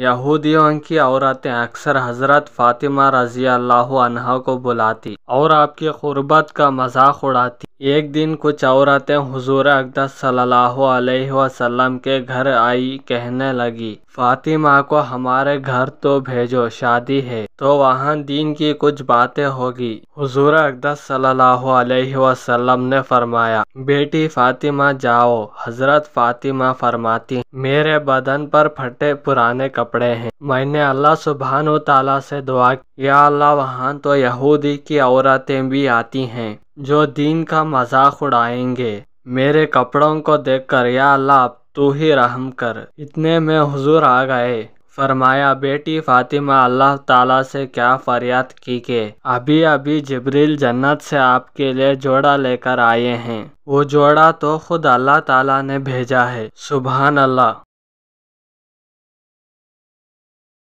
यहूदियों की औरतें अक्सर हज़रत फ़ातिमा रज़ी अल्लाह को बुलाती और आपकी ग़ुर्बत का मजाक उड़ाती एक दिन कुछ औरतें हुजूर अकदस सल्लल्लाहु अलैहि वसल्लम के घर आई कहने लगी फातिमा को हमारे घर तो भेजो शादी है तो वहाँ दीन की कुछ बातें होगी हुजूर अकदस सल्लल्लाहु अलैहि वसल्लम ने फरमाया बेटी फातिमा जाओ हजरत फातिमा फरमाती मेरे बदन पर फटे पुराने कपड़े हैं मैंने अल्लाह सुबहान तला से दुआ या अल्लाह वहाँ तो यहूदी की औरतें भी आती हैं जो दीन का मजाक उड़ाएंगे मेरे कपड़ों को देख कर या अल्लाह तू ही रहम कर इतने में हुजूर आ गए फरमाया बेटी फातिमा अल्लाह ताला से क्या फरियाद की के अभी अभी जबरील जन्नत से आपके लिए जोड़ा लेकर आए हैं वो जोड़ा तो खुद अल्लाह ताला ने भेजा है सुबहान अल्लाह